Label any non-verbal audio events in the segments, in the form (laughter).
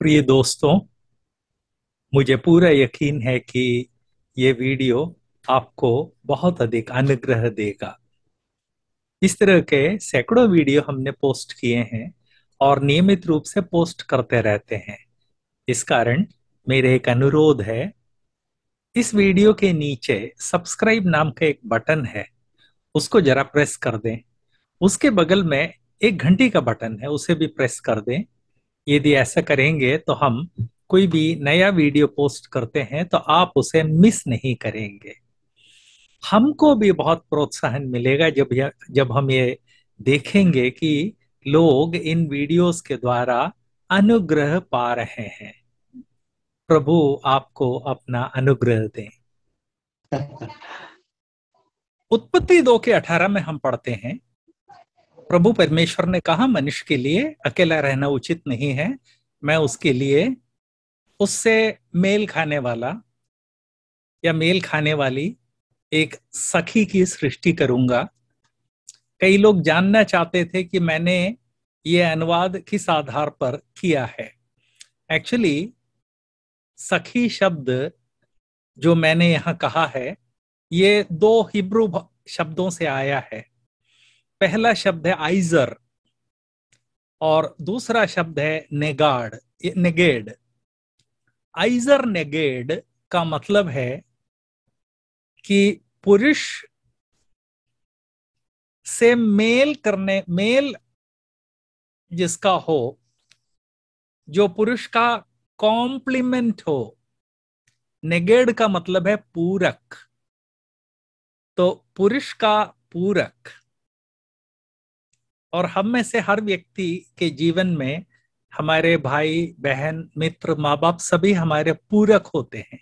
प्रिय दोस्तों मुझे पूरा यकीन है कि ये वीडियो आपको बहुत अधिक अनुग्रह देगा इस तरह के सैकड़ों वीडियो हमने पोस्ट किए हैं और नियमित रूप से पोस्ट करते रहते हैं इस कारण मेरे एक अनुरोध है इस वीडियो के नीचे सब्सक्राइब नाम का एक बटन है उसको जरा प्रेस कर दें उसके बगल में एक घंटी का बटन है उसे भी प्रेस कर दें यदि ऐसा करेंगे तो हम कोई भी नया वीडियो पोस्ट करते हैं तो आप उसे मिस नहीं करेंगे हमको भी बहुत प्रोत्साहन मिलेगा जब जब हम ये देखेंगे कि लोग इन वीडियोस के द्वारा अनुग्रह पा रहे हैं प्रभु आपको अपना अनुग्रह दें (laughs) उत्पत्ति दो के अठारह में हम पढ़ते हैं प्रभु परमेश्वर ने कहा मनुष्य के लिए अकेला रहना उचित नहीं है मैं उसके लिए उससे मेल खाने वाला या मेल खाने वाली एक सखी की सृष्टि करूंगा कई लोग जानना चाहते थे कि मैंने ये अनुवाद किस आधार पर किया है एक्चुअली सखी शब्द जो मैंने यहाँ कहा है ये दो हिब्रू शब्दों से आया है पहला शब्द है आइजर और दूसरा शब्द है नेगाड नेगेड आइजर नेगेड का मतलब है कि पुरुष से मेल करने मेल जिसका हो जो पुरुष का कॉम्प्लीमेंट हो नेगेड का मतलब है पूरक तो पुरुष का पूरक और हम में से हर व्यक्ति के जीवन में हमारे भाई बहन मित्र माँ बाप सभी हमारे पूरक होते हैं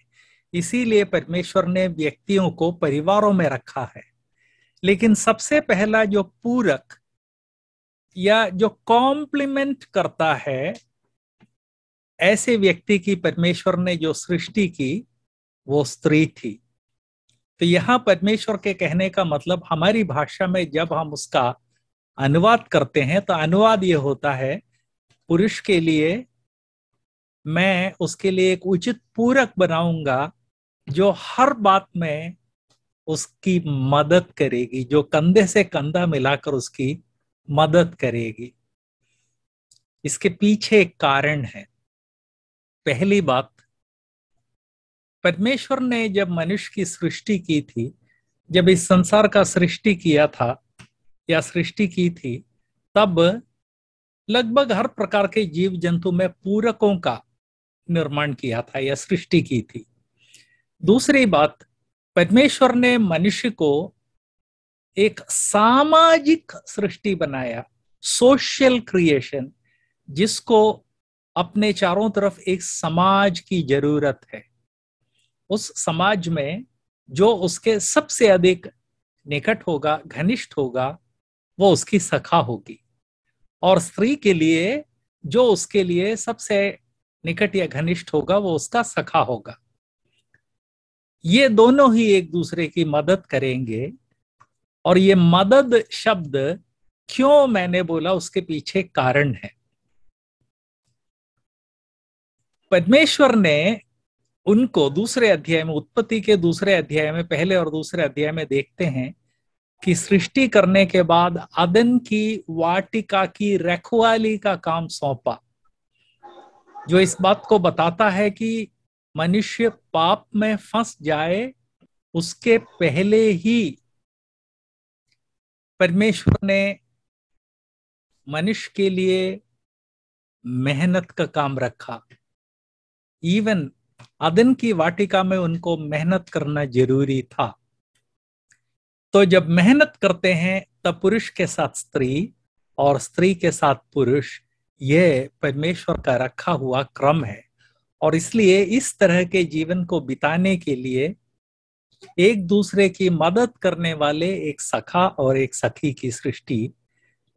इसीलिए परमेश्वर ने व्यक्तियों को परिवारों में रखा है लेकिन सबसे पहला जो पूरक या जो कॉम्प्लीमेंट करता है ऐसे व्यक्ति की परमेश्वर ने जो सृष्टि की वो स्त्री थी तो यहां परमेश्वर के कहने का मतलब हमारी भाषा में जब हम उसका अनुवाद करते हैं तो अनुवाद ये होता है पुरुष के लिए मैं उसके लिए एक उचित पूरक बनाऊंगा जो हर बात में उसकी मदद करेगी जो कंधे से कंधा मिलाकर उसकी मदद करेगी इसके पीछे एक कारण है पहली बात परमेश्वर ने जब मनुष्य की सृष्टि की थी जब इस संसार का सृष्टि किया था या सृष्टि की थी तब लगभग हर प्रकार के जीव जंतु में पूरकों का निर्माण किया था या सृष्टि की थी दूसरी बात परमेश्वर ने मनुष्य को एक सामाजिक सृष्टि बनाया सोशल क्रिएशन जिसको अपने चारों तरफ एक समाज की जरूरत है उस समाज में जो उसके सबसे अधिक निकट होगा घनिष्ठ होगा वो उसकी सखा होगी और स्त्री के लिए जो उसके लिए सबसे निकट या घनिष्ठ होगा वो उसका सखा होगा ये दोनों ही एक दूसरे की मदद करेंगे और ये मदद शब्द क्यों मैंने बोला उसके पीछे कारण है पद्मेश्वर ने उनको दूसरे अध्याय में उत्पत्ति के दूसरे अध्याय में पहले और दूसरे अध्याय में देखते हैं की सृष्टि करने के बाद अदन की वाटिका की रखवाली का काम सौंपा जो इस बात को बताता है कि मनुष्य पाप में फंस जाए उसके पहले ही परमेश्वर ने मनुष्य के लिए मेहनत का काम रखा इवन अदन की वाटिका में उनको मेहनत करना जरूरी था तो जब मेहनत करते हैं तब पुरुष के साथ स्त्री और स्त्री के साथ पुरुष ये परमेश्वर का रखा हुआ क्रम है और इसलिए इस तरह के जीवन को बिताने के लिए एक दूसरे की मदद करने वाले एक सखा और एक सखी की सृष्टि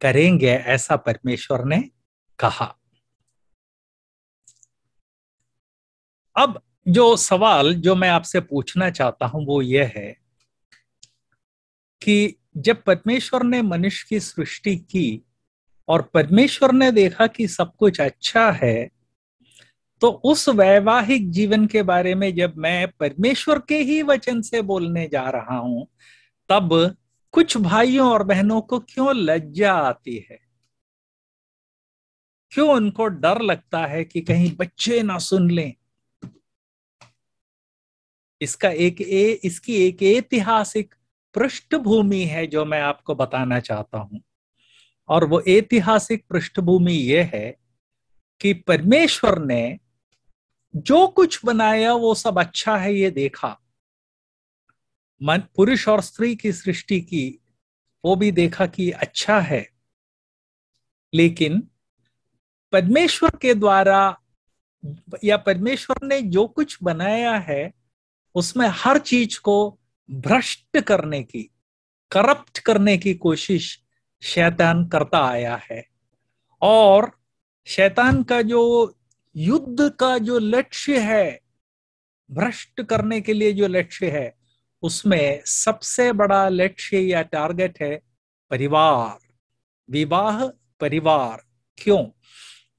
करेंगे ऐसा परमेश्वर ने कहा अब जो सवाल जो मैं आपसे पूछना चाहता हूं वो यह है कि जब परमेश्वर ने मनुष्य की सृष्टि की और परमेश्वर ने देखा कि सब कुछ अच्छा है तो उस वैवाहिक जीवन के बारे में जब मैं परमेश्वर के ही वचन से बोलने जा रहा हूं तब कुछ भाइयों और बहनों को क्यों लज्जा आती है क्यों उनको डर लगता है कि कहीं बच्चे ना सुन लें इसका एक ए इसकी एक ऐतिहासिक पृष्ठभूमि है जो मैं आपको बताना चाहता हूं और वो ऐतिहासिक पृष्ठभूमि यह है कि परमेश्वर ने जो कुछ बनाया वो सब अच्छा है ये देखा मन पुरुष और स्त्री की सृष्टि की वो भी देखा कि अच्छा है लेकिन परमेश्वर के द्वारा या परमेश्वर ने जो कुछ बनाया है उसमें हर चीज को भ्रष्ट करने की करप्ट करने की कोशिश शैतान करता आया है और शैतान का जो युद्ध का जो लक्ष्य है भ्रष्ट करने के लिए जो लक्ष्य है उसमें सबसे बड़ा लक्ष्य या टारगेट है परिवार विवाह परिवार क्यों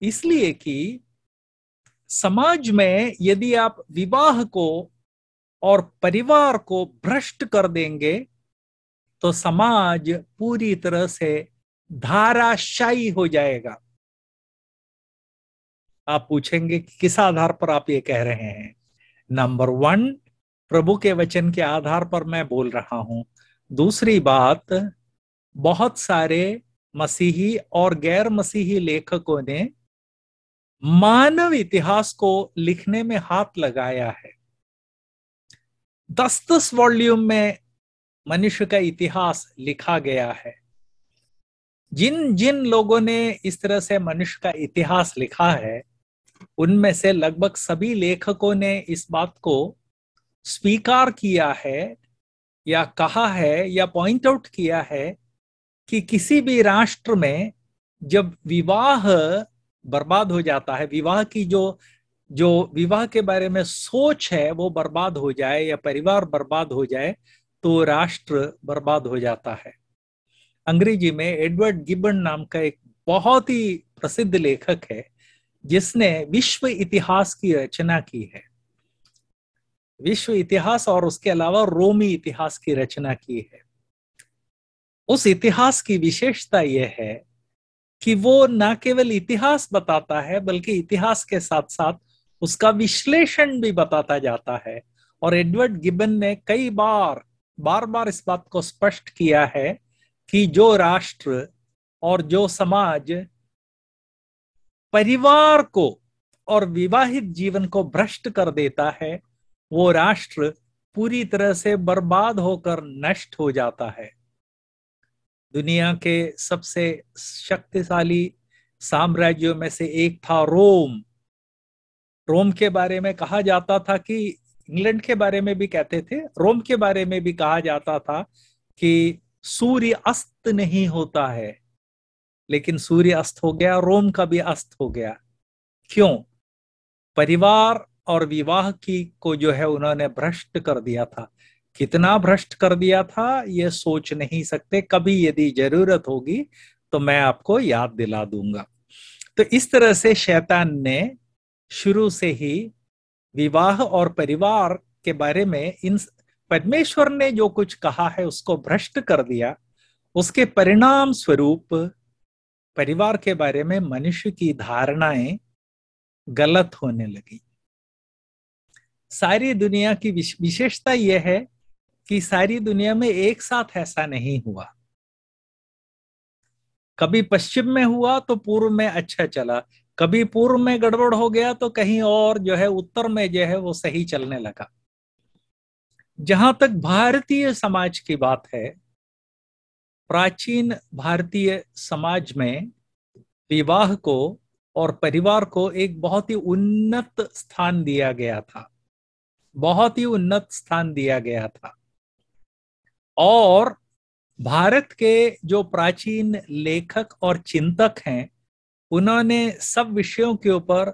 इसलिए कि समाज में यदि आप विवाह को और परिवार को भ्रष्ट कर देंगे तो समाज पूरी तरह से धाराशायी हो जाएगा आप पूछेंगे कि किस आधार पर आप ये कह रहे हैं नंबर वन प्रभु के वचन के आधार पर मैं बोल रहा हूं दूसरी बात बहुत सारे मसीही और गैर मसीही लेखकों ने मानव इतिहास को लिखने में हाथ लगाया है दस दस वॉल्यूम में मनुष्य का इतिहास लिखा गया है जिन जिन लोगों ने इस तरह से मनुष्य का इतिहास लिखा है उनमें से लगभग सभी लेखकों ने इस बात को स्वीकार किया है या कहा है या पॉइंट आउट किया है कि किसी भी राष्ट्र में जब विवाह बर्बाद हो जाता है विवाह की जो जो विवाह के बारे में सोच है वो बर्बाद हो जाए या परिवार बर्बाद हो जाए तो राष्ट्र बर्बाद हो जाता है अंग्रेजी में एडवर्ड गिबन नाम का एक बहुत ही प्रसिद्ध लेखक है जिसने विश्व इतिहास की रचना की है विश्व इतिहास और उसके अलावा रोमी इतिहास की रचना की है उस इतिहास की विशेषता यह है कि वो न केवल इतिहास बताता है बल्कि इतिहास के साथ साथ उसका विश्लेषण भी बताता जाता है और एडवर्ड गिबन ने कई बार बार बार इस बात को स्पष्ट किया है कि जो राष्ट्र और जो समाज परिवार को और विवाहित जीवन को भ्रष्ट कर देता है वो राष्ट्र पूरी तरह से बर्बाद होकर नष्ट हो जाता है दुनिया के सबसे शक्तिशाली साम्राज्यों में से एक था रोम रोम के बारे में कहा जाता था कि इंग्लैंड के बारे में भी कहते थे रोम के बारे में भी कहा जाता था कि सूर्य अस्त नहीं होता है लेकिन सूर्य अस्त हो गया रोम का भी अस्त हो गया क्यों परिवार और विवाह की को जो है उन्होंने भ्रष्ट कर दिया था कितना भ्रष्ट कर दिया था ये सोच नहीं सकते कभी यदि जरूरत होगी तो मैं आपको याद दिला दूंगा तो इस तरह से शैतान ने शुरू से ही विवाह और परिवार के बारे में इन परमेश्वर ने जो कुछ कहा है उसको भ्रष्ट कर दिया उसके परिणाम स्वरूप परिवार के बारे में मनुष्य की धारणाएं गलत होने लगी सारी दुनिया की विशेषता यह है कि सारी दुनिया में एक साथ ऐसा नहीं हुआ कभी पश्चिम में हुआ तो पूर्व में अच्छा चला कभी पूर्व में गड़बड़ हो गया तो कहीं और जो है उत्तर में जो है वो सही चलने लगा जहां तक भारतीय समाज की बात है प्राचीन भारतीय समाज में विवाह को और परिवार को एक बहुत ही उन्नत स्थान दिया गया था बहुत ही उन्नत स्थान दिया गया था और भारत के जो प्राचीन लेखक और चिंतक हैं उन्होंने सब विषयों के ऊपर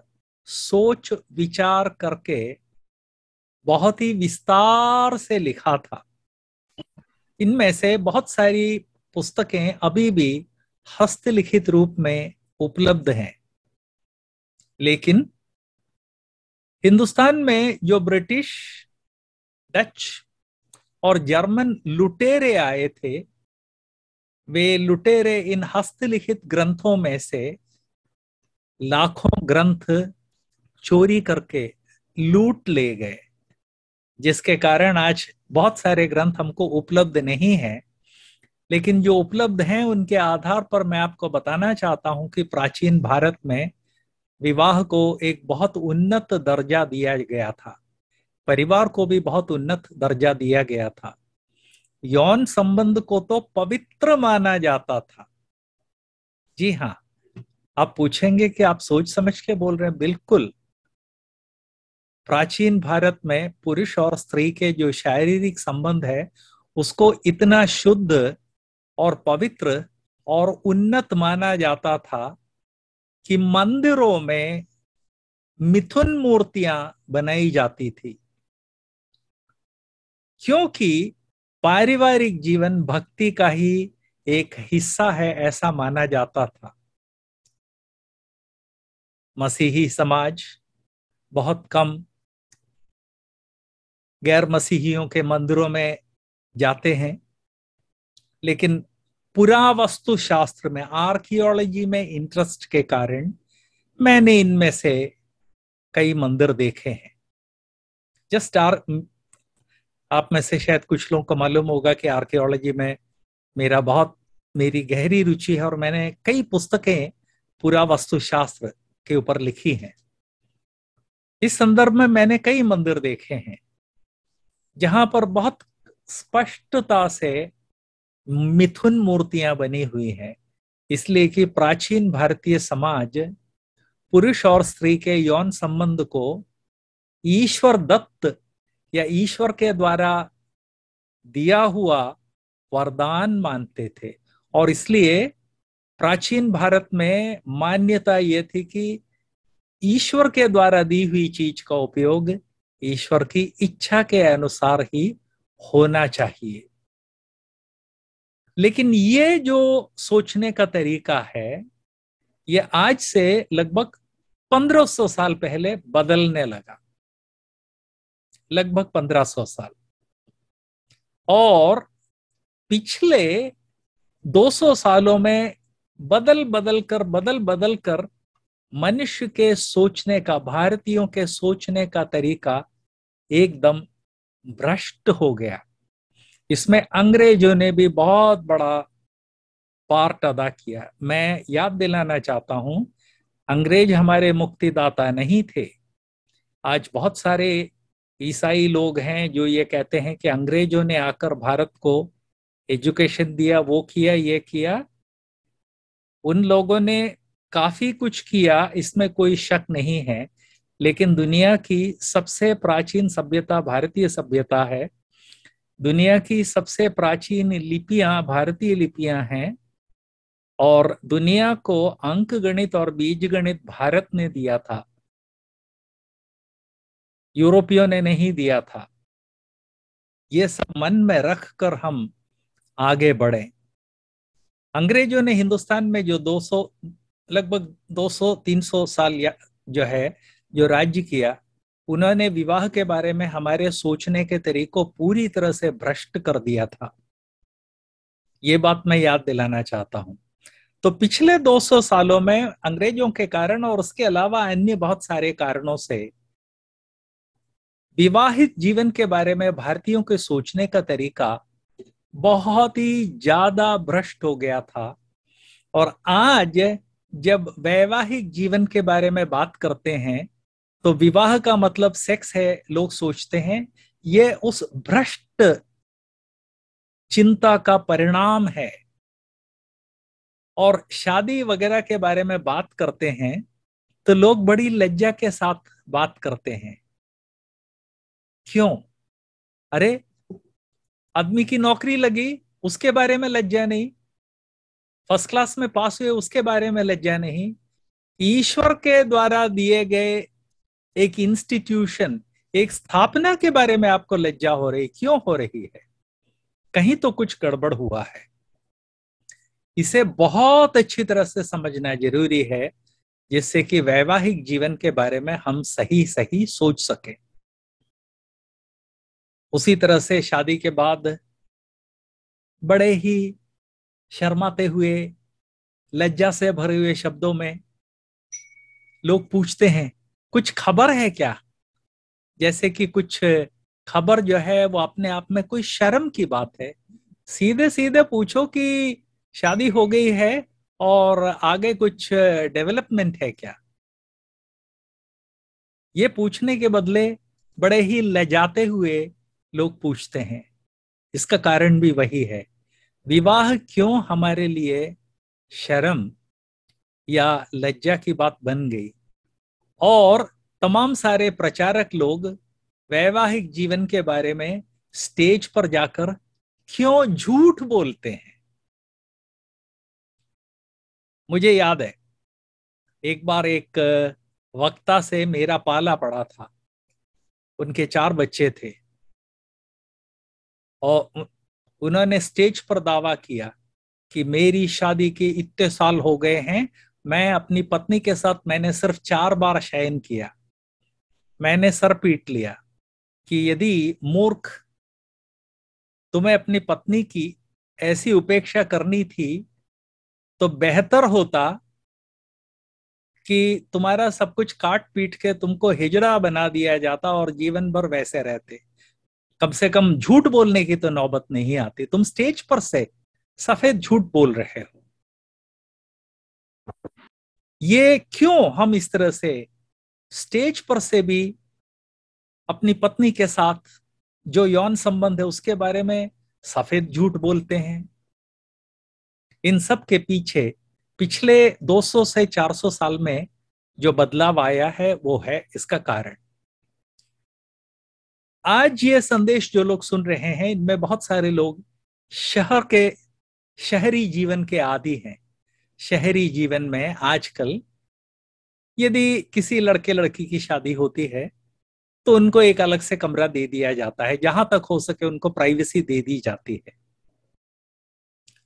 सोच विचार करके बहुत ही विस्तार से लिखा था इनमें से बहुत सारी पुस्तकें अभी भी हस्तलिखित रूप में उपलब्ध हैं लेकिन हिंदुस्तान में जो ब्रिटिश डच और जर्मन लुटेरे आए थे वे लुटेरे इन हस्तलिखित ग्रंथों में से लाखों ग्रंथ चोरी करके लूट ले गए जिसके कारण आज बहुत सारे ग्रंथ हमको उपलब्ध नहीं है लेकिन जो उपलब्ध हैं उनके आधार पर मैं आपको बताना चाहता हूं कि प्राचीन भारत में विवाह को एक बहुत उन्नत दर्जा दिया गया था परिवार को भी बहुत उन्नत दर्जा दिया गया था यौन संबंध को तो पवित्र माना जाता था जी हाँ आप पूछेंगे कि आप सोच समझ के बोल रहे हैं बिल्कुल प्राचीन भारत में पुरुष और स्त्री के जो शारीरिक संबंध है उसको इतना शुद्ध और पवित्र और उन्नत माना जाता था कि मंदिरों में मिथुन मूर्तियां बनाई जाती थी क्योंकि पारिवारिक जीवन भक्ति का ही एक हिस्सा है ऐसा माना जाता था मसीही समाज बहुत कम गैर मसीहियों के मंदिरों में जाते हैं लेकिन पुरावस्तु शास्त्र में आर्कियोलॉजी में इंटरेस्ट के कारण मैंने इनमें से कई मंदिर देखे हैं जस्ट आर आप में से शायद कुछ लोगों को मालूम होगा कि आर्कियोलॉजी में मेरा बहुत मेरी गहरी रुचि है और मैंने कई पुस्तकें पुरावस्तु शास्त्र के ऊपर लिखी हैं इस संदर्भ में मैंने कई मंदिर देखे हैं जहां पर बहुत स्पष्टता से मिथुन मूर्तियां बनी हुई हैं इसलिए कि प्राचीन भारतीय समाज पुरुष और स्त्री के यौन संबंध को ईश्वर दत्त या ईश्वर के द्वारा दिया हुआ वरदान मानते थे और इसलिए प्राचीन भारत में मान्यता ये थी कि ईश्वर के द्वारा दी हुई चीज का उपयोग ईश्वर की इच्छा के अनुसार ही होना चाहिए लेकिन ये जो सोचने का तरीका है ये आज से लगभग 1500 साल पहले बदलने लगा लगभग 1500 साल और पिछले 200 सालों में बदल बदल कर बदल बदल कर मनुष्य के सोचने का भारतीयों के सोचने का तरीका एकदम भ्रष्ट हो गया इसमें अंग्रेजों ने भी बहुत बड़ा पार्ट अदा किया मैं याद दिलाना चाहता हूं अंग्रेज हमारे मुक्तिदाता नहीं थे आज बहुत सारे ईसाई लोग हैं जो ये कहते हैं कि अंग्रेजों ने आकर भारत को एजुकेशन दिया वो किया ये किया उन लोगों ने काफी कुछ किया इसमें कोई शक नहीं है लेकिन दुनिया की सबसे प्राचीन सभ्यता भारतीय सभ्यता है दुनिया की सबसे प्राचीन लिपियां भारतीय लिपियां हैं और दुनिया को अंक गणित और बीज गणित भारत ने दिया था यूरोपियों ने नहीं दिया था ये सब मन में रख कर हम आगे बढ़े अंग्रेजों ने हिंदुस्तान में जो 200 लगभग 200-300 साल या जो है जो राज्य किया उन्होंने विवाह के बारे में हमारे सोचने के तरीकों पूरी तरह से भ्रष्ट कर दिया था ये बात मैं याद दिलाना चाहता हूं तो पिछले 200 सालों में अंग्रेजों के कारण और उसके अलावा अन्य बहुत सारे कारणों से विवाहित जीवन के बारे में भारतीयों के सोचने का तरीका बहुत ही ज्यादा भ्रष्ट हो गया था और आज जब वैवाहिक जीवन के बारे में बात करते हैं तो विवाह का मतलब सेक्स है लोग सोचते हैं ये उस भ्रष्ट चिंता का परिणाम है और शादी वगैरह के बारे में बात करते हैं तो लोग बड़ी लज्जा के साथ बात करते हैं क्यों अरे आदमी की नौकरी लगी उसके बारे में लज्जा नहीं फर्स्ट क्लास में पास हुए उसके बारे में लज्जा नहीं ईश्वर के द्वारा दिए गए एक इंस्टीट्यूशन एक स्थापना के बारे में आपको लज्जा हो रही क्यों हो रही है कहीं तो कुछ गड़बड़ हुआ है इसे बहुत अच्छी तरह से समझना जरूरी है जिससे कि वैवाहिक जीवन के बारे में हम सही सही सोच सकें उसी तरह से शादी के बाद बड़े ही शर्माते हुए लज्जा से भरे हुए शब्दों में लोग पूछते हैं कुछ खबर है क्या जैसे कि कुछ खबर जो है वो अपने आप में कोई शर्म की बात है सीधे सीधे पूछो कि शादी हो गई है और आगे कुछ डेवलपमेंट है क्या ये पूछने के बदले बड़े ही लजाते हुए लोग पूछते हैं इसका कारण भी वही है विवाह क्यों हमारे लिए शर्म या लज्जा की बात बन गई और तमाम सारे प्रचारक लोग वैवाहिक जीवन के बारे में स्टेज पर जाकर क्यों झूठ बोलते हैं मुझे याद है एक बार एक वक्ता से मेरा पाला पड़ा था उनके चार बच्चे थे और उन्होंने स्टेज पर दावा किया कि मेरी शादी के इतने साल हो गए हैं मैं अपनी पत्नी के साथ मैंने सिर्फ चार बार शयन किया मैंने सर पीट लिया कि यदि मूर्ख तुम्हें अपनी पत्नी की ऐसी उपेक्षा करनी थी तो बेहतर होता कि तुम्हारा सब कुछ काट पीट के तुमको हिजड़ा बना दिया जाता और जीवन भर वैसे रहते कम से कम झूठ बोलने की तो नौबत नहीं आती तुम स्टेज पर से सफेद झूठ बोल रहे हो ये क्यों हम इस तरह से स्टेज पर से भी अपनी पत्नी के साथ जो यौन संबंध है उसके बारे में सफेद झूठ बोलते हैं इन सब के पीछे पिछले 200 से 400 साल में जो बदलाव आया है वो है इसका कारण आज ये संदेश जो लोग सुन रहे हैं इनमें बहुत सारे लोग शहर के शहरी जीवन के आदि हैं शहरी जीवन में आजकल यदि किसी लड़के लड़की की शादी होती है तो उनको एक अलग से कमरा दे दिया जाता है जहां तक हो सके उनको प्राइवेसी दे दी जाती है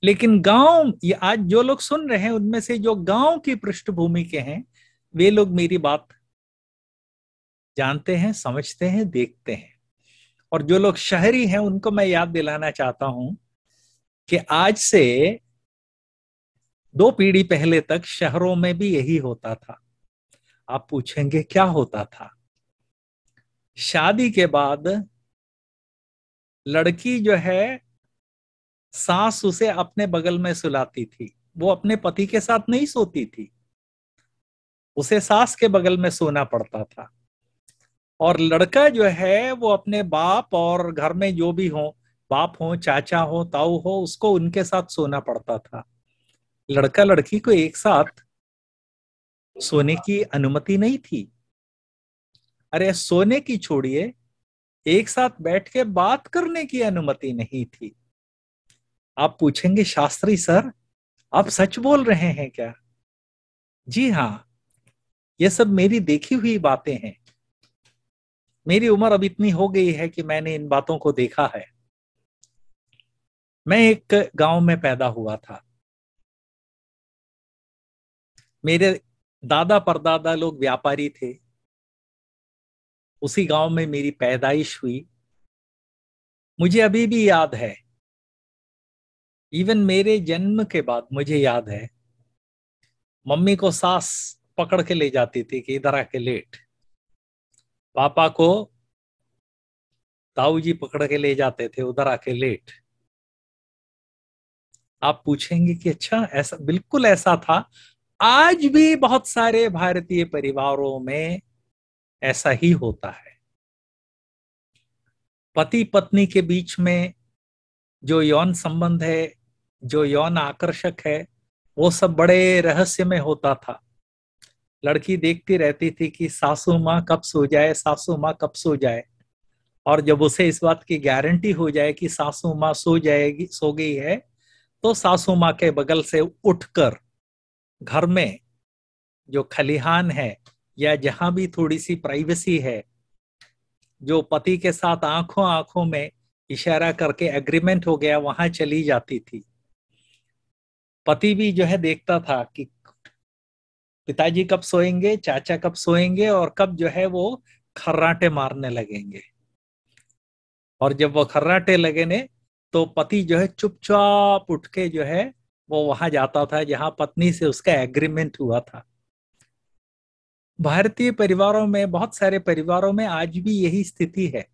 लेकिन गांव ये आज जो लोग सुन रहे हैं उनमें से जो गांव की पृष्ठभूमि के हैं वे लोग मेरी बात जानते हैं समझते हैं देखते हैं और जो लोग शहरी हैं उनको मैं याद दिलाना चाहता हूं कि आज से दो पीढ़ी पहले तक शहरों में भी यही होता था आप पूछेंगे क्या होता था शादी के बाद लड़की जो है सास उसे अपने बगल में सुलाती थी वो अपने पति के साथ नहीं सोती थी उसे सास के बगल में सोना पड़ता था और लड़का जो है वो अपने बाप और घर में जो भी हो बाप हो चाचा हो ताऊ हो उसको उनके साथ सोना पड़ता था लड़का लड़की को एक साथ सोने की अनुमति नहीं थी अरे सोने की छोड़िए एक साथ बैठ के बात करने की अनुमति नहीं थी आप पूछेंगे शास्त्री सर आप सच बोल रहे हैं क्या जी हाँ ये सब मेरी देखी हुई बातें हैं मेरी उम्र अब इतनी हो गई है कि मैंने इन बातों को देखा है मैं एक गांव में पैदा हुआ था मेरे दादा परदादा लोग व्यापारी थे उसी गांव में मेरी पैदाइश हुई मुझे अभी भी याद है इवन मेरे जन्म के बाद मुझे याद है मम्मी को सास पकड़ के ले जाती थी कि इधर आके लेट पापा को ताऊ जी पकड़ के ले जाते थे उधर आके लेट आप पूछेंगे कि अच्छा ऐसा बिल्कुल ऐसा था आज भी बहुत सारे भारतीय परिवारों में ऐसा ही होता है पति पत्नी के बीच में जो यौन संबंध है जो यौन आकर्षक है वो सब बड़े रहस्य में होता था लड़की देखती रहती थी कि सासू माँ कब सो जाए सासू माँ कब सो जाए और जब उसे इस बात की गारंटी हो जाए कि सासू माँ सो जाएगी सो गई है तो सासू माँ के बगल से उठकर घर में जो खलिहान है या जहां भी थोड़ी सी प्राइवेसी है जो पति के साथ आंखों आंखों में इशारा करके एग्रीमेंट हो गया वहां चली जाती थी पति भी जो है देखता था कि पिताजी कब सोएंगे चाचा कब सोएंगे और कब जो है वो खर्राटे मारने लगेंगे और जब वो खर्राटे लगेने तो पति जो है चुपचाप उठ के जो है वो वहां जाता था जहां पत्नी से उसका एग्रीमेंट हुआ था भारतीय परिवारों में बहुत सारे परिवारों में आज भी यही स्थिति है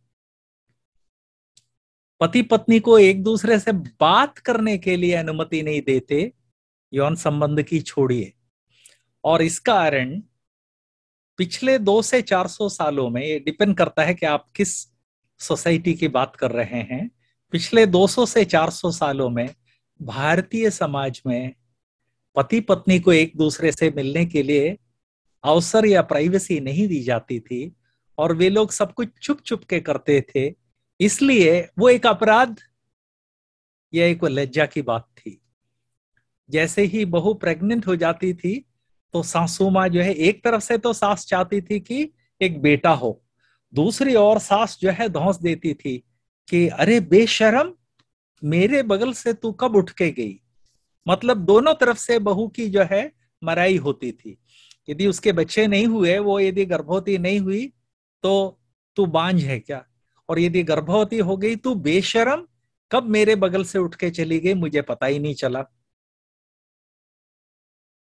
पति पत्नी को एक दूसरे से बात करने के लिए अनुमति नहीं देते यौन संबंध की छोड़िए और इस कारण पिछले दो से चार सौ सालों में ये डिपेंड करता है कि आप किस सोसाइटी की बात कर रहे हैं पिछले 200 से 400 सालों में भारतीय समाज में पति पत्नी को एक दूसरे से मिलने के लिए अवसर या प्राइवेसी नहीं दी जाती थी और वे लोग सब कुछ चुप चुप के करते थे इसलिए वो एक अपराध या एक लज्जा की बात थी जैसे ही बहु प्रेग्नेंट हो जाती थी तो सासू माँ जो है एक तरफ से तो सास चाहती थी कि एक बेटा हो दूसरी ओर सास जो है धौस देती थी कि अरे बेशरम मेरे बगल से तू कब उठ के गई मतलब दोनों तरफ से बहू की जो है मराई होती थी यदि उसके बच्चे नहीं हुए वो यदि गर्भवती नहीं हुई तो तू बांझ है क्या और यदि गर्भवती हो गई तू बेशरम कब मेरे बगल से उठ के चली गई मुझे पता ही नहीं चला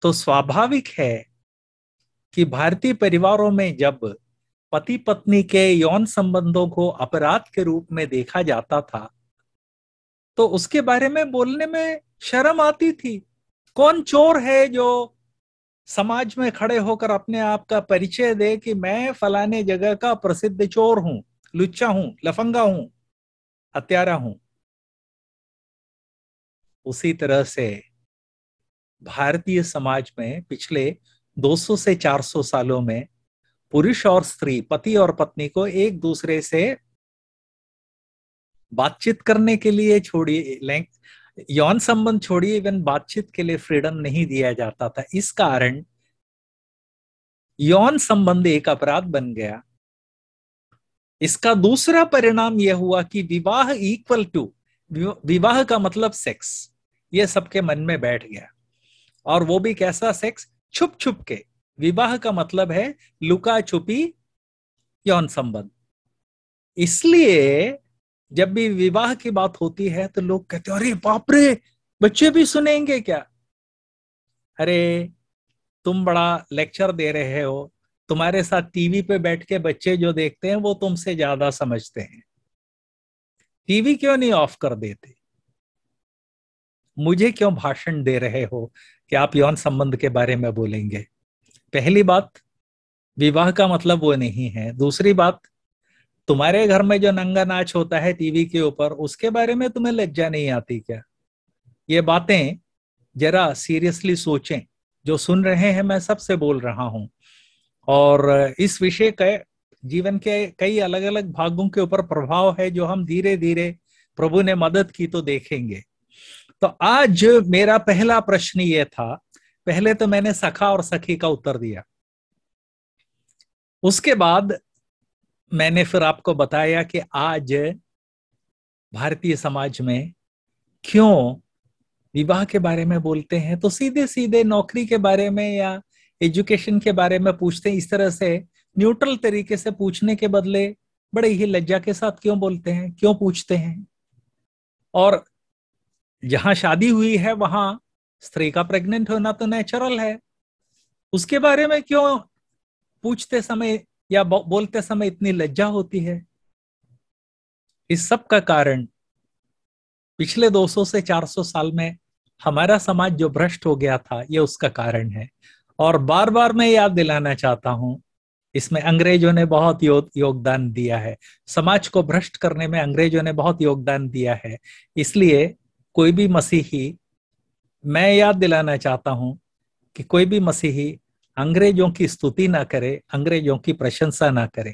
तो स्वाभाविक है कि भारतीय परिवारों में जब पति पत्नी के यौन संबंधों को अपराध के रूप में देखा जाता था तो उसके बारे में बोलने में शर्म आती थी कौन चोर है जो समाज में खड़े होकर अपने आप का परिचय दे कि मैं फलाने जगह का प्रसिद्ध चोर हूं लुच्चा हूं लफंगा हूं हत्यारा हूं उसी तरह से भारतीय समाज में पिछले 200 से 400 सालों में पुरुष और स्त्री पति और पत्नी को एक दूसरे से बातचीत करने के लिए छोड़िए यौन संबंध छोड़िए इवन बातचीत के लिए फ्रीडम नहीं दिया जाता था इस कारण यौन संबंध एक अपराध बन गया इसका दूसरा परिणाम यह हुआ कि विवाह इक्वल टू विवाह का मतलब सेक्स यह सबके मन में बैठ गया और वो भी कैसा सेक्स छुप छुप के विवाह का मतलब है लुका छुपी यौन संबंध इसलिए जब भी विवाह की बात होती है तो लोग कहते हैं अरे बाप रे बच्चे भी सुनेंगे क्या अरे तुम बड़ा लेक्चर दे रहे हो तुम्हारे साथ टीवी पे बैठ के बच्चे जो देखते हैं वो तुमसे ज्यादा समझते हैं टीवी क्यों नहीं ऑफ कर देते मुझे क्यों भाषण दे रहे हो कि आप यौन संबंध के बारे में बोलेंगे पहली बात विवाह का मतलब वो नहीं है दूसरी बात तुम्हारे घर में जो नंगा नाच होता है टीवी के ऊपर उसके बारे में तुम्हें लज्जा नहीं आती क्या ये बातें जरा सीरियसली सोचें जो सुन रहे हैं मैं सबसे बोल रहा हूं और इस विषय के जीवन के कई अलग अलग भागों के ऊपर प्रभाव है जो हम धीरे धीरे प्रभु ने मदद की तो देखेंगे तो आज मेरा पहला प्रश्न ये था पहले तो मैंने सखा और सखी का उत्तर दिया उसके बाद मैंने फिर आपको बताया कि आज भारतीय समाज में क्यों विवाह के बारे में बोलते हैं तो सीधे सीधे नौकरी के बारे में या एजुकेशन के बारे में पूछते हैं इस तरह से न्यूट्रल तरीके से पूछने के बदले बड़े ही लज्जा के साथ क्यों बोलते हैं क्यों पूछते हैं और जहां शादी हुई है वहां स्त्री का प्रेग्नेंट होना तो नेचुरल है उसके बारे में क्यों पूछते समय या बोलते समय इतनी लज्जा होती है इस सब का कारण पिछले 200 से 400 साल में हमारा समाज जो भ्रष्ट हो गया था ये उसका कारण है और बार बार मैं याद दिलाना चाहता हूं इसमें अंग्रेजों ने बहुत यो, योगदान दिया है समाज को भ्रष्ट करने में अंग्रेजों ने बहुत योगदान दिया है इसलिए कोई भी मसीही मैं याद दिलाना चाहता हूं कि कोई भी मसीही अंग्रेजों की स्तुति ना करे अंग्रेजों की प्रशंसा ना करे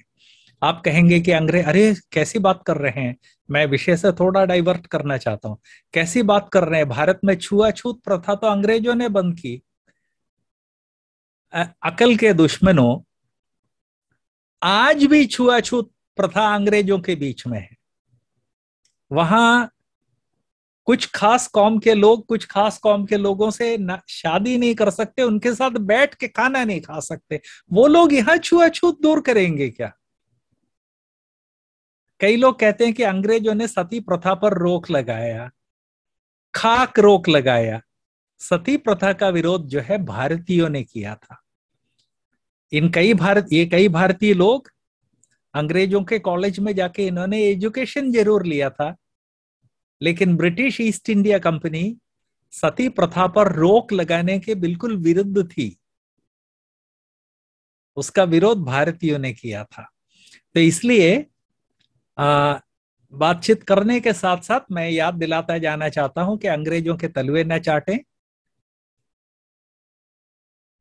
आप कहेंगे कि अंग्रेज अरे कैसी बात कर रहे हैं मैं विषय से थोड़ा डाइवर्ट करना चाहता हूं कैसी बात कर रहे हैं भारत में छुआछूत प्रथा तो अंग्रेजों ने बंद की अकल के दुश्मनों आज भी छुआछूत प्रथा अंग्रेजों के बीच में है वहां कुछ खास कौम के लोग कुछ खास कौम के लोगों से शादी नहीं कर सकते उनके साथ बैठ के खाना नहीं खा सकते वो लोग यहां छुआछूत दूर करेंगे क्या कई लोग कहते हैं कि अंग्रेजों ने सती प्रथा पर रोक लगाया खाक रोक लगाया सती प्रथा का विरोध जो है भारतीयों ने किया था इन कई भारत ये कई भारतीय लोग अंग्रेजों के कॉलेज में जाके इन्होंने एजुकेशन जरूर लिया था लेकिन British East India Company sati प्रथा पर रोक लगाने के बिल्कुल विरुद्ध थी उसका विरोध भारतीयों ने किया था तो इसलिए बातचीत करने के साथ साथ मैं याद दिलाता जाना चाहता हूं कि अंग्रेजों के तलवे न चाटे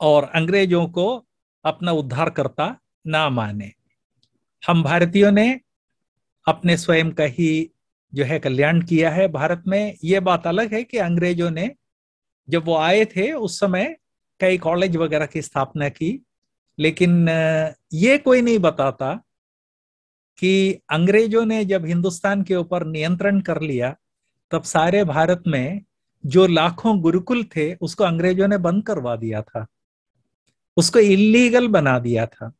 और अंग्रेजों को अपना उद्धारकर्ता ना माने हम भारतीयों ने अपने स्वयं का ही जो है कल्याण किया है भारत में ये बात अलग है कि अंग्रेजों ने जब वो आए थे उस समय कई कॉलेज वगैरह की स्थापना की लेकिन ये कोई नहीं बताता कि अंग्रेजों ने जब हिंदुस्तान के ऊपर नियंत्रण कर लिया तब सारे भारत में जो लाखों गुरुकुल थे उसको अंग्रेजों ने बंद करवा दिया था उसको इलीगल बना दिया था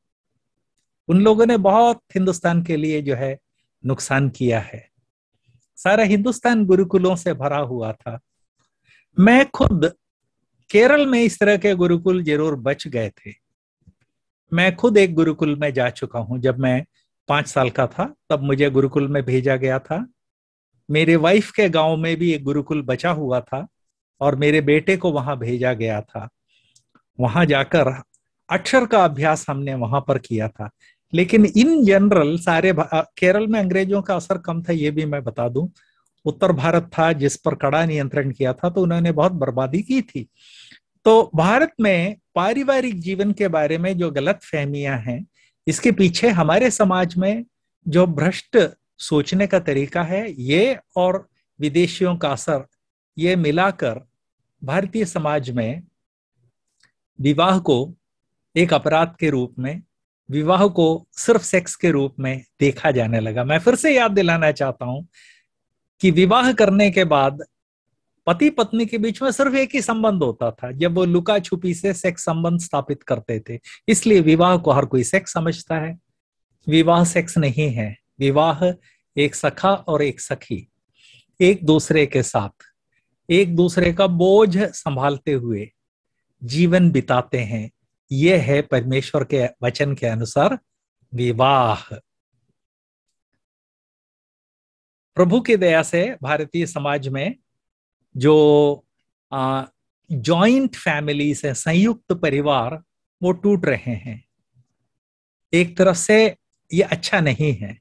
उन लोगों ने बहुत हिंदुस्तान के लिए जो है नुकसान किया है सारा हिंदुस्तान गुरुकुलों से भरा हुआ था मैं खुद केरल में इस तरह के गुरुकुल जरूर बच गए थे मैं खुद एक गुरुकुल में जा चुका हूं जब मैं पांच साल का था तब मुझे गुरुकुल में भेजा गया था मेरे वाइफ के गांव में भी एक गुरुकुल बचा हुआ था और मेरे बेटे को वहां भेजा गया था वहां जाकर अक्षर का अभ्यास हमने वहां पर किया था लेकिन इन जनरल सारे केरल में अंग्रेजों का असर कम था ये भी मैं बता दूं उत्तर भारत था जिस पर कड़ा नियंत्रण किया था तो उन्होंने बहुत बर्बादी की थी तो भारत में पारिवारिक जीवन के बारे में जो गलत फहमियां हैं इसके पीछे हमारे समाज में जो भ्रष्ट सोचने का तरीका है ये और विदेशियों का असर ये मिलाकर भारतीय समाज में विवाह को एक अपराध के रूप में विवाह को सिर्फ सेक्स के रूप में देखा जाने लगा मैं फिर से याद दिलाना चाहता हूं कि विवाह करने के बाद पति पत्नी के बीच में सिर्फ एक ही संबंध होता था जब वो लुका छुपी से सेक्स संबंध स्थापित करते थे इसलिए विवाह को हर कोई सेक्स समझता है विवाह सेक्स नहीं है विवाह एक सखा और एक सखी एक दूसरे के साथ एक दूसरे का बोझ संभालते हुए जीवन बिताते हैं ये है परमेश्वर के वचन के अनुसार विवाह प्रभु की दया से भारतीय समाज में जो जॉइंट फैमिली से संयुक्त परिवार वो टूट रहे हैं एक तरफ से ये अच्छा नहीं है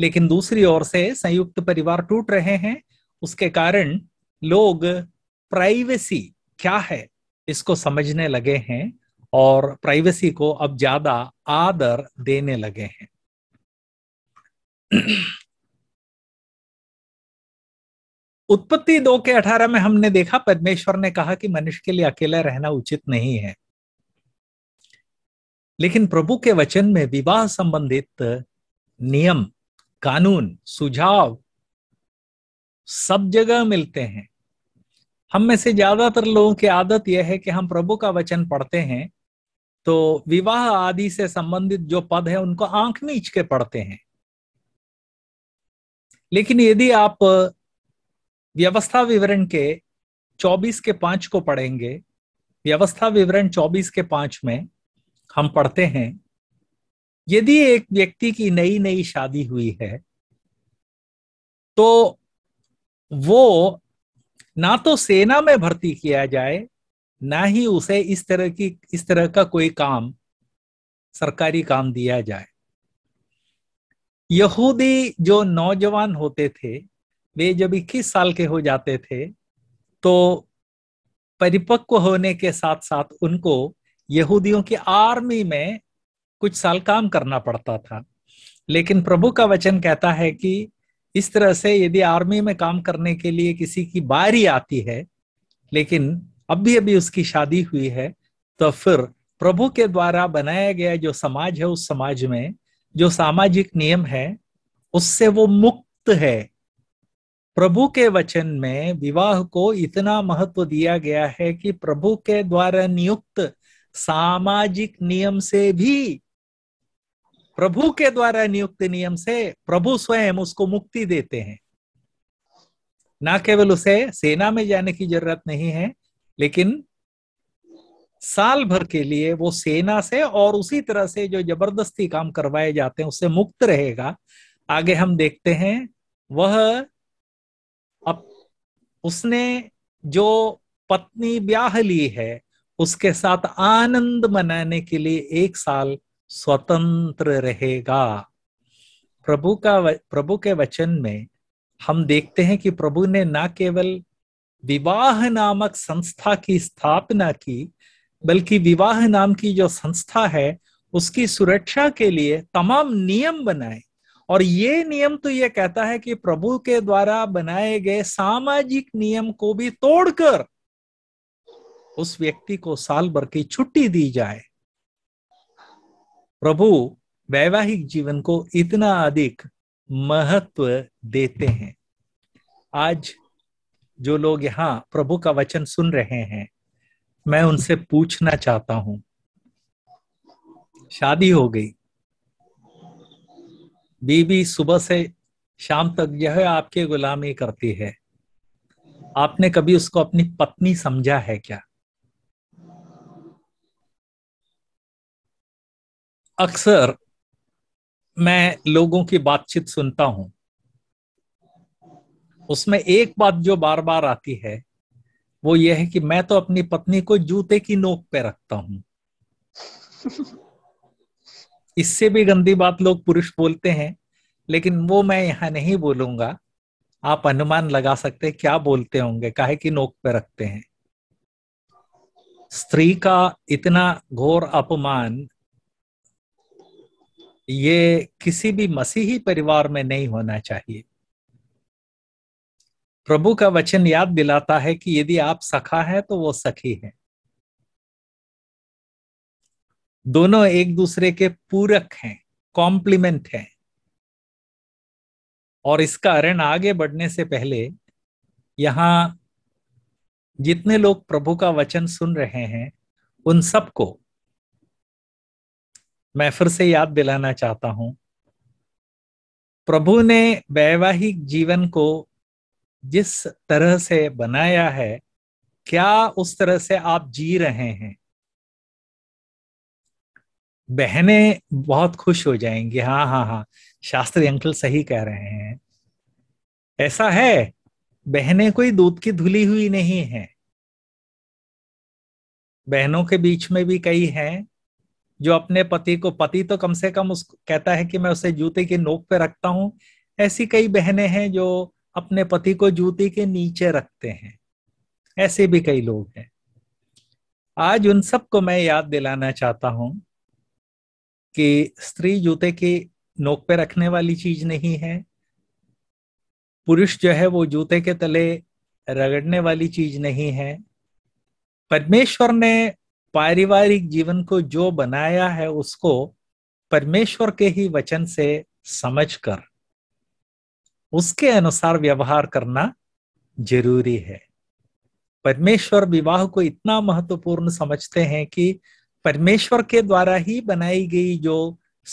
लेकिन दूसरी ओर से संयुक्त परिवार टूट रहे हैं उसके कारण लोग प्राइवेसी क्या है इसको समझने लगे हैं और प्राइवेसी को अब ज्यादा आदर देने लगे हैं उत्पत्ति दो के अठारह में हमने देखा परमेश्वर ने कहा कि मनुष्य के लिए अकेला रहना उचित नहीं है लेकिन प्रभु के वचन में विवाह संबंधित नियम कानून सुझाव सब जगह मिलते हैं हम में से ज्यादातर लोगों की आदत यह है कि हम प्रभु का वचन पढ़ते हैं तो विवाह आदि से संबंधित जो पद है उनको आंख नीच के पढ़ते हैं लेकिन यदि आप व्यवस्था विवरण के 24 के पांच को पढ़ेंगे व्यवस्था विवरण 24 के पांच में हम पढ़ते हैं यदि एक व्यक्ति की नई नई शादी हुई है तो वो ना तो सेना में भर्ती किया जाए ना ही उसे इस तरह की इस तरह का कोई काम सरकारी काम दिया जाए यहूदी जो नौजवान होते थे वे जब इक्कीस साल के हो जाते थे तो परिपक्व होने के साथ साथ उनको यहूदियों की आर्मी में कुछ साल काम करना पड़ता था लेकिन प्रभु का वचन कहता है कि इस तरह से यदि आर्मी में काम करने के लिए किसी की बारी आती है लेकिन अभी अभी उसकी शादी हुई है तो फिर प्रभु के द्वारा बनाया गया जो समाज है उस समाज में जो सामाजिक नियम है उससे वो मुक्त है प्रभु के वचन में विवाह को इतना महत्व दिया गया है कि प्रभु के द्वारा नियुक्त सामाजिक नियम से भी प्रभु के द्वारा नियुक्त नियम से प्रभु स्वयं उसको मुक्ति देते हैं ना केवल उसे सेना में जाने की जरूरत नहीं है लेकिन साल भर के लिए वो सेना से और उसी तरह से जो जबरदस्ती काम करवाए जाते हैं उससे मुक्त रहेगा आगे हम देखते हैं वह अब उसने जो पत्नी ब्याह ली है उसके साथ आनंद मनाने के लिए एक साल स्वतंत्र रहेगा प्रभु का प्रभु के वचन में हम देखते हैं कि प्रभु ने ना केवल विवाह नामक संस्था की स्थापना की बल्कि विवाह नाम की जो संस्था है उसकी सुरक्षा के लिए तमाम नियम बनाए और ये नियम तो ये कहता है कि प्रभु के द्वारा बनाए गए सामाजिक नियम को भी तोड़कर उस व्यक्ति को साल भर की छुट्टी दी जाए प्रभु वैवाहिक जीवन को इतना अधिक महत्व देते हैं आज जो लोग यहाँ प्रभु का वचन सुन रहे हैं मैं उनसे पूछना चाहता हूं शादी हो गई बीवी सुबह से शाम तक यह आपके गुलामी करती है आपने कभी उसको अपनी पत्नी समझा है क्या अक्सर मैं लोगों की बातचीत सुनता हूं उसमें एक बात जो बार बार आती है वो ये है कि मैं तो अपनी पत्नी को जूते की नोक पे रखता हूं (laughs) इससे भी गंदी बात लोग पुरुष बोलते हैं लेकिन वो मैं यहाँ नहीं बोलूंगा आप अनुमान लगा सकते हैं क्या बोलते होंगे काहे की नोक पे रखते हैं स्त्री का इतना घोर अपमान ये किसी भी मसीही परिवार में नहीं होना चाहिए प्रभु का वचन याद दिलाता है कि यदि आप सखा है तो वो सखी है दोनों एक दूसरे के पूरक हैं कॉम्प्लीमेंट हैं और इसका ऋण आगे बढ़ने से पहले यहां जितने लोग प्रभु का वचन सुन रहे हैं उन सबको मैं फिर से याद दिलाना चाहता हूं प्रभु ने वैवाहिक जीवन को जिस तरह से बनाया है क्या उस तरह से आप जी रहे हैं बहनें बहुत खुश हो जाएंगी हाँ हाँ हाँ शास्त्री अंकल सही कह रहे हैं ऐसा है बहनें कोई दूध की धुली हुई नहीं है बहनों के बीच में भी कई हैं जो अपने पति को पति तो कम से कम उस कहता है कि मैं उसे जूते की नोक पे रखता हूं ऐसी कई बहनें हैं जो अपने पति को जूती के नीचे रखते हैं ऐसे भी कई लोग हैं आज उन सबको मैं याद दिलाना चाहता हूं कि स्त्री जूते के नोक पे रखने वाली चीज नहीं है पुरुष जो है वो जूते के तले रगड़ने वाली चीज नहीं है परमेश्वर ने पारिवारिक जीवन को जो बनाया है उसको परमेश्वर के ही वचन से समझकर उसके अनुसार व्यवहार करना जरूरी है परमेश्वर विवाह को इतना महत्वपूर्ण समझते हैं कि परमेश्वर के द्वारा ही बनाई गई जो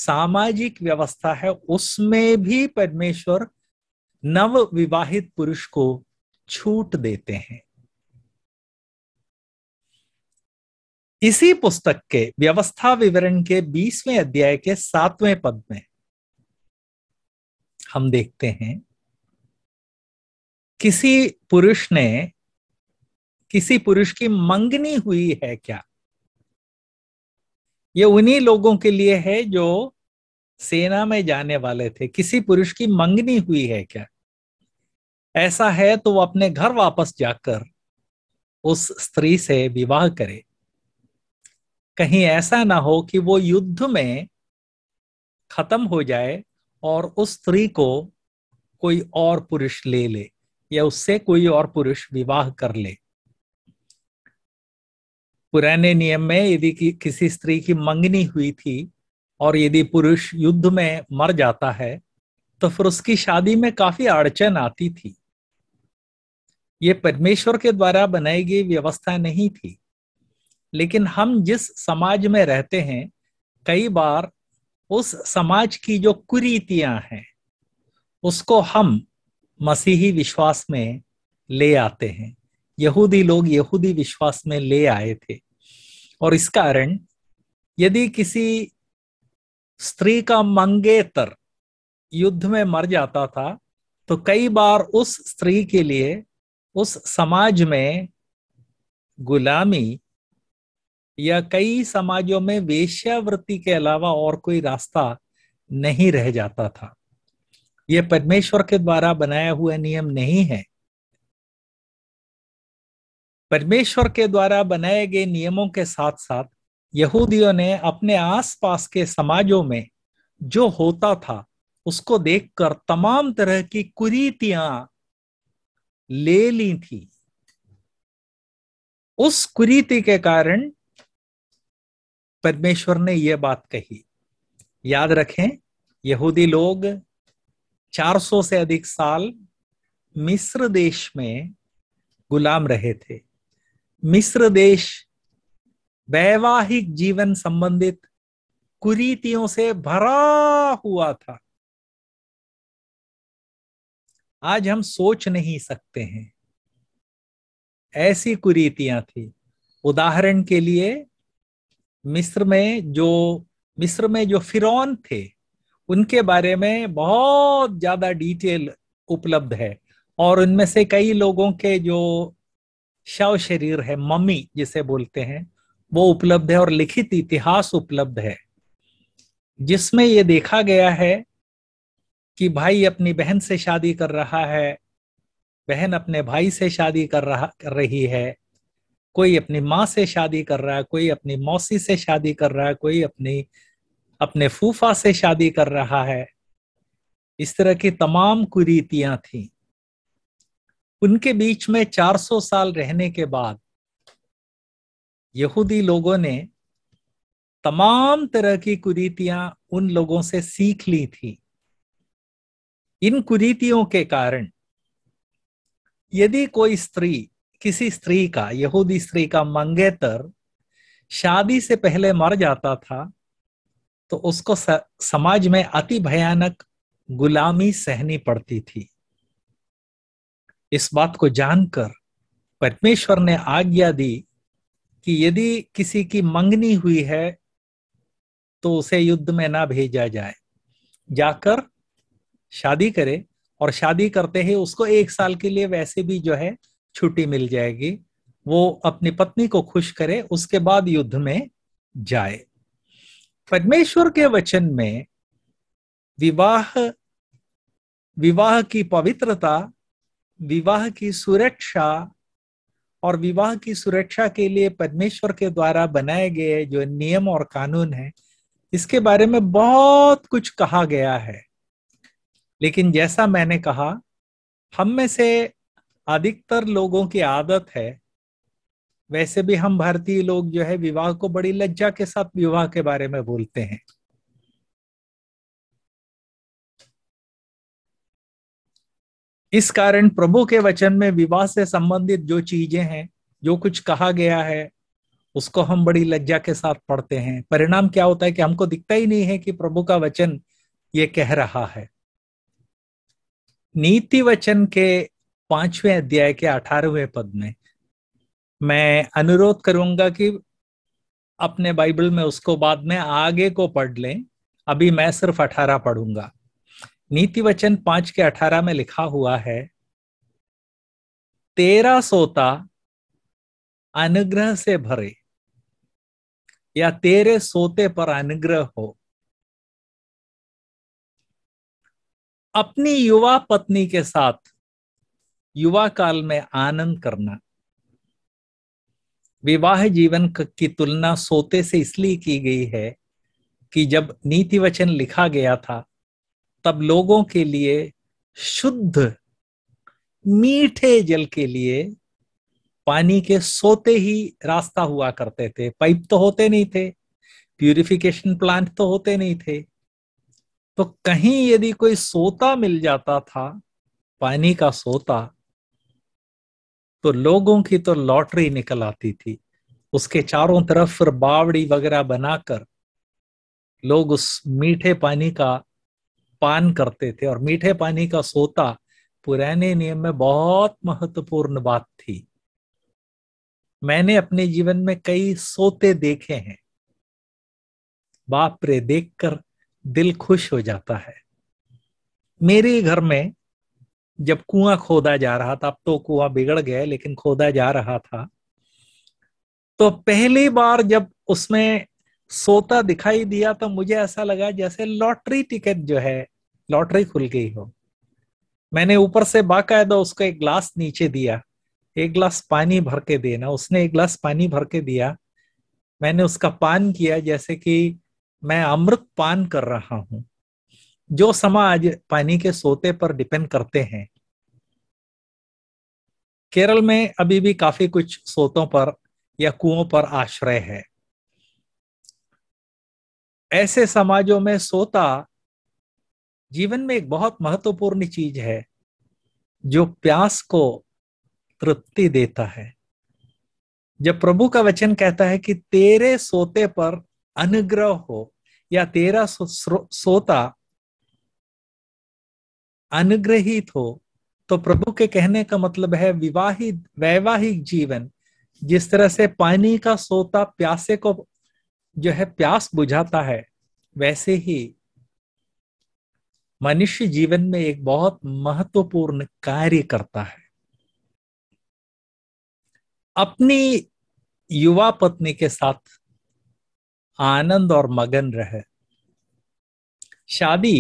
सामाजिक व्यवस्था है उसमें भी परमेश्वर नव विवाहित पुरुष को छूट देते हैं इसी पुस्तक के व्यवस्था विवरण के बीसवें अध्याय के सातवें पद में हम देखते हैं किसी पुरुष ने किसी पुरुष की मंगनी हुई है क्या ये उन्हीं लोगों के लिए है जो सेना में जाने वाले थे किसी पुरुष की मंगनी हुई है क्या ऐसा है तो वो अपने घर वापस जाकर उस स्त्री से विवाह करे कहीं ऐसा ना हो कि वो युद्ध में खत्म हो जाए और उस स्त्री को कोई और पुरुष ले ले या उससे कोई और पुरुष विवाह कर ले पुराने नियम में यदि कि, किसी स्त्री की मंगनी हुई थी और यदि पुरुष युद्ध में मर जाता है तो फिर उसकी शादी में काफी अड़चन आती थी ये परमेश्वर के द्वारा बनाई गई व्यवस्था नहीं थी लेकिन हम जिस समाज में रहते हैं कई बार उस समाज की जो कुरीतियां हैं उसको हम मसीही विश्वास में ले आते हैं यहूदी लोग यहूदी विश्वास में ले आए थे और इस कारण यदि किसी स्त्री का मंगेतर युद्ध में मर जाता था तो कई बार उस स्त्री के लिए उस समाज में गुलामी या कई समाजों में वेश्यावृत्ति के अलावा और कोई रास्ता नहीं रह जाता था ये परमेश्वर के द्वारा बनाया हुआ नियम नहीं है परमेश्वर के द्वारा बनाए गए नियमों के साथ साथ यहूदियों ने अपने आसपास के समाजों में जो होता था उसको देखकर तमाम तरह की कुरीतियां ले ली थी उस कुरीति के कारण परमेश्वर ने यह बात कही याद रखें यहूदी लोग 400 से अधिक साल मिस्र देश में गुलाम रहे थे मिस्र देश वैवाहिक जीवन संबंधित कुरीतियों से भरा हुआ था आज हम सोच नहीं सकते हैं ऐसी कुरीतियां थी उदाहरण के लिए मिस्र में जो मिस्र में जो फिरौन थे उनके बारे में बहुत ज्यादा डिटेल उपलब्ध है और उनमें से कई लोगों के जो शव शरीर है मम्मी जिसे बोलते हैं वो उपलब्ध है और लिखित इतिहास उपलब्ध है जिसमें ये देखा गया है कि भाई अपनी बहन से शादी कर रहा है बहन अपने भाई से शादी कर रहा कर रही है कोई अपनी माँ से शादी कर रहा है कोई अपनी मौसी से शादी कर रहा है कोई अपनी अपने फूफा से शादी कर रहा है इस तरह की तमाम कुरीतियां थी उनके बीच में 400 साल रहने के बाद यहूदी लोगों ने तमाम तरह की कुरीतियां उन लोगों से सीख ली थी इन कुरीतियों के कारण यदि कोई स्त्री किसी स्त्री का यहूदी स्त्री का मंगेतर शादी से पहले मर जाता था तो उसको समाज में अति भयानक गुलामी सहनी पड़ती थी इस बात को जानकर परमेश्वर ने आज्ञा दी कि यदि किसी की मंगनी हुई है तो उसे युद्ध में ना भेजा जाए जाकर शादी करे और शादी करते ही उसको एक साल के लिए वैसे भी जो है छुट्टी मिल जाएगी वो अपनी पत्नी को खुश करे उसके बाद युद्ध में जाए परमेश्वर के वचन में विवाह विवाह की पवित्रता विवाह की सुरक्षा और विवाह की सुरक्षा के लिए परमेश्वर के द्वारा बनाए गए जो नियम और कानून है इसके बारे में बहुत कुछ कहा गया है लेकिन जैसा मैंने कहा हम में से अधिकतर लोगों की आदत है वैसे भी हम भारतीय लोग जो है विवाह को बड़ी लज्जा के साथ विवाह के बारे में बोलते हैं इस कारण प्रभु के वचन में विवाह से संबंधित जो चीजें हैं जो कुछ कहा गया है उसको हम बड़ी लज्जा के साथ पढ़ते हैं परिणाम क्या होता है कि हमको दिखता ही नहीं है कि प्रभु का वचन ये कह रहा है नीति वचन के पांचवें अध्याय के अठारहवें पद में मैं अनुरोध करूंगा कि अपने बाइबल में उसको बाद में आगे को पढ़ लें अभी मैं सिर्फ अठारह पढ़ूंगा नीति वचन पांच के अठारह में लिखा हुआ है तेरा सोता अनुग्रह से भरे या तेरे सोते पर अनुग्रह हो अपनी युवा पत्नी के साथ युवा काल में आनंद करना विवाह जीवन की तुलना सोते से इसलिए की गई है कि जब नीति वचन लिखा गया था तब लोगों के लिए शुद्ध मीठे जल के लिए पानी के सोते ही रास्ता हुआ करते थे पाइप तो होते नहीं थे प्यूरिफिकेशन प्लांट तो होते नहीं थे तो कहीं यदि कोई सोता मिल जाता था पानी का सोता तो लोगों की तो लॉटरी निकल आती थी उसके चारों तरफ बावड़ी वगैरह बनाकर लोग उस मीठे पानी का पान करते थे और मीठे पानी का सोता पुराने नियम में बहुत महत्वपूर्ण बात थी मैंने अपने जीवन में कई सोते देखे हैं बाप रे देखकर दिल खुश हो जाता है मेरे घर में जब कुआं खोदा जा रहा था अब तो कुआं बिगड़ गया लेकिन खोदा जा रहा था तो पहली बार जब उसमें सोता दिखाई दिया तो मुझे ऐसा लगा जैसे लॉटरी टिकट जो है लॉटरी खुल गई हो मैंने ऊपर से बाकायदा उसको एक ग्लास नीचे दिया एक ग्लास पानी भर के देना उसने एक ग्लास पानी भर के दिया मैंने उसका पान किया जैसे कि मैं अमृत पान कर रहा हूं जो समाज पानी के सोते पर डिपेंड करते हैं केरल में अभी भी काफी कुछ सोतों पर या कुओं पर आश्रय है ऐसे समाजों में सोता जीवन में एक बहुत महत्वपूर्ण चीज है जो प्यास को तृप्ति देता है जब प्रभु का वचन कहता है कि तेरे सोते पर अनुग्रह हो या तेरा सो, सो, सोता अनुग्रहित हो तो प्रभु के कहने का मतलब है विवाहित वैवाहिक जीवन जिस तरह से पानी का सोता प्यासे को जो है प्यास बुझाता है वैसे ही मनुष्य जीवन में एक बहुत महत्वपूर्ण कार्य करता है अपनी युवा पत्नी के साथ आनंद और मगन रहे शादी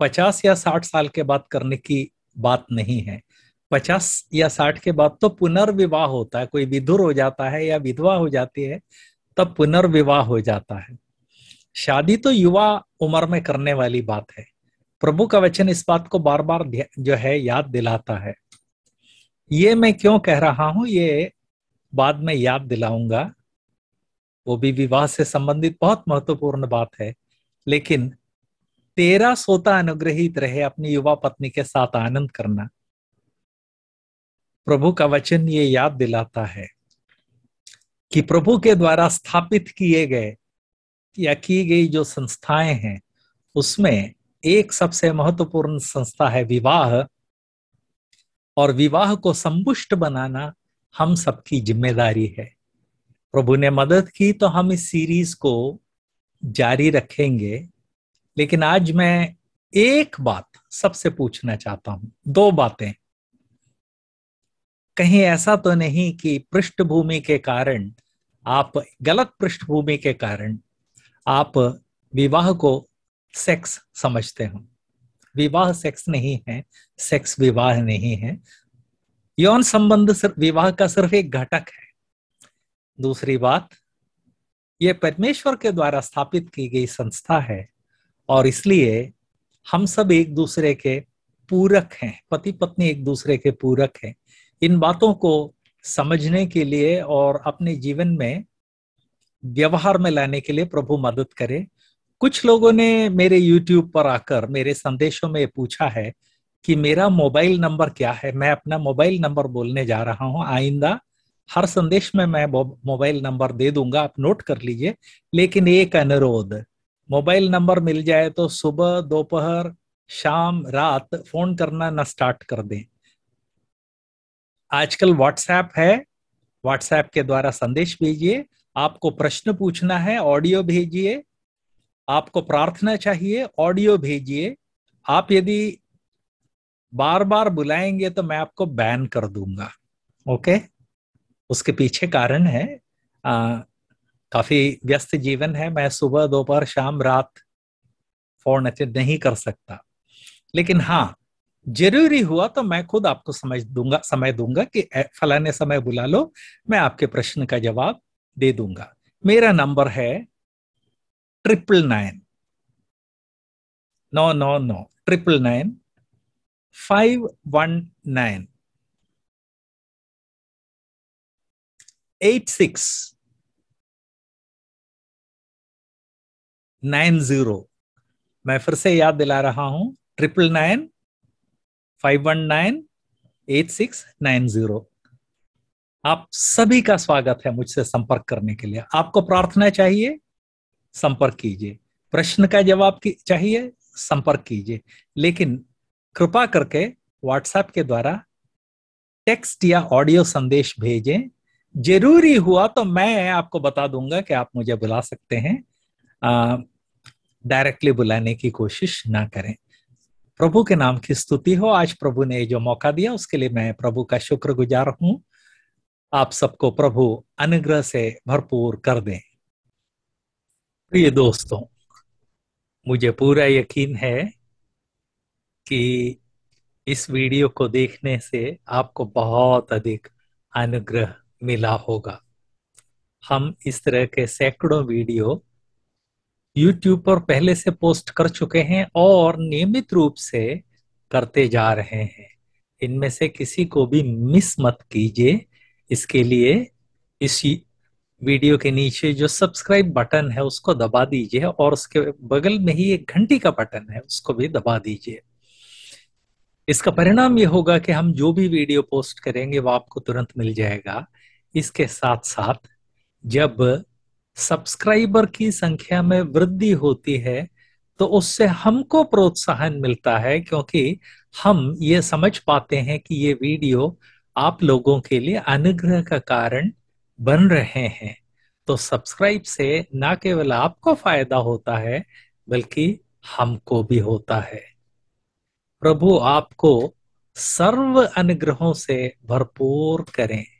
पचास या साठ साल के बाद करने की बात नहीं है पचास या साठ के बाद तो पुनर्विवाह होता है कोई विधुर हो जाता है या विधवा हो जाती है तब पुनर्विवाह हो जाता है शादी तो युवा उम्र में करने वाली बात है प्रभु का वचन इस बात को बार बार जो है याद दिलाता है ये मैं क्यों कह रहा हूं ये बाद में याद दिलाऊंगा वो भी विवाह से संबंधित बहुत महत्वपूर्ण बात है लेकिन तेरा सोता अनुग्रहित रहे अपनी युवा पत्नी के साथ आनंद करना प्रभु का वचन ये याद दिलाता है कि प्रभु के द्वारा स्थापित किए गए या की गई जो संस्थाएं हैं उसमें एक सबसे महत्वपूर्ण संस्था है विवाह और विवाह को संपुष्ट बनाना हम सबकी जिम्मेदारी है प्रभु ने मदद की तो हम इस सीरीज को जारी रखेंगे लेकिन आज मैं एक बात सबसे पूछना चाहता हूं दो बातें कहीं ऐसा तो नहीं कि पृष्ठभूमि के कारण आप गलत पृष्ठभूमि के कारण आप विवाह को सेक्स समझते हो विवाह सेक्स नहीं है सेक्स विवाह नहीं है यौन संबंध सिर्फ विवाह का सिर्फ एक घटक है दूसरी बात यह परमेश्वर के द्वारा स्थापित की गई संस्था है और इसलिए हम सब एक दूसरे के पूरक हैं पति पत्नी एक दूसरे के पूरक हैं इन बातों को समझने के लिए और अपने जीवन में व्यवहार में लाने के लिए प्रभु मदद करे कुछ लोगों ने मेरे YouTube पर आकर मेरे संदेशों में पूछा है कि मेरा मोबाइल नंबर क्या है मैं अपना मोबाइल नंबर बोलने जा रहा हूं आइंदा हर संदेश में मैं मोबाइल नंबर दे दूंगा आप नोट कर लीजिए लेकिन एक अनुरोध मोबाइल नंबर मिल जाए तो सुबह दोपहर शाम रात फोन करना ना स्टार्ट कर दें आजकल व्हाट्सएप है व्हाट्सएप के द्वारा संदेश भेजिए आपको प्रश्न पूछना है ऑडियो भेजिए आपको प्रार्थना चाहिए ऑडियो भेजिए आप यदि बार बार बुलाएंगे तो मैं आपको बैन कर दूंगा ओके उसके पीछे कारण है आ, काफी व्यस्त जीवन है मैं सुबह दोपहर शाम रात फोन अटेंड नहीं कर सकता लेकिन हाँ जरूरी हुआ तो मैं खुद आपको समझ दूंगा समय दूंगा कि फलाने समय बुला लो मैं आपके प्रश्न का जवाब दे दूंगा मेरा नंबर है ट्रिपल नाइन नौ नौ नौ triple nine five one nine eight six nine zero मैं फिर से याद दिला रहा हूं triple nine five one nine eight six nine zero आप सभी का स्वागत है मुझसे संपर्क करने के लिए आपको प्रार्थना चाहिए संपर्क कीजिए प्रश्न का जवाब की चाहिए संपर्क कीजिए लेकिन कृपा करके व्हाट्सएप के द्वारा टेक्स्ट या ऑडियो संदेश भेजें जरूरी हुआ तो मैं आपको बता दूंगा कि आप मुझे बुला सकते हैं डायरेक्टली बुलाने की कोशिश ना करें प्रभु के नाम की स्तुति हो आज प्रभु ने जो मौका दिया उसके लिए मैं प्रभु का शुक्रगुजार हूं आप सबको प्रभु अनुग्रह से भरपूर कर दें प्रिय दोस्तों मुझे पूरा यकीन है कि इस वीडियो को देखने से आपको बहुत अधिक अनुग्रह मिला होगा हम इस तरह के सैकड़ों वीडियो यूट्यूब पर पहले से पोस्ट कर चुके हैं और नियमित रूप से करते जा रहे हैं इनमें से किसी को भी मिस मत कीजिए इसके लिए इसी वीडियो के नीचे जो सब्सक्राइब बटन है उसको दबा दीजिए और उसके बगल में ही एक घंटी का बटन है उसको भी दबा दीजिए इसका परिणाम ये होगा कि हम जो भी वीडियो पोस्ट करेंगे वो आपको तुरंत मिल जाएगा इसके साथ साथ जब सब्सक्राइबर की संख्या में वृद्धि होती है तो उससे हमको प्रोत्साहन मिलता है क्योंकि हम ये समझ पाते हैं कि ये वीडियो आप लोगों के लिए अनुग्रह का कारण बन रहे हैं तो सब्सक्राइब से ना केवल आपको फायदा होता है बल्कि हमको भी होता है प्रभु आपको सर्व अनुग्रहों से भरपूर करें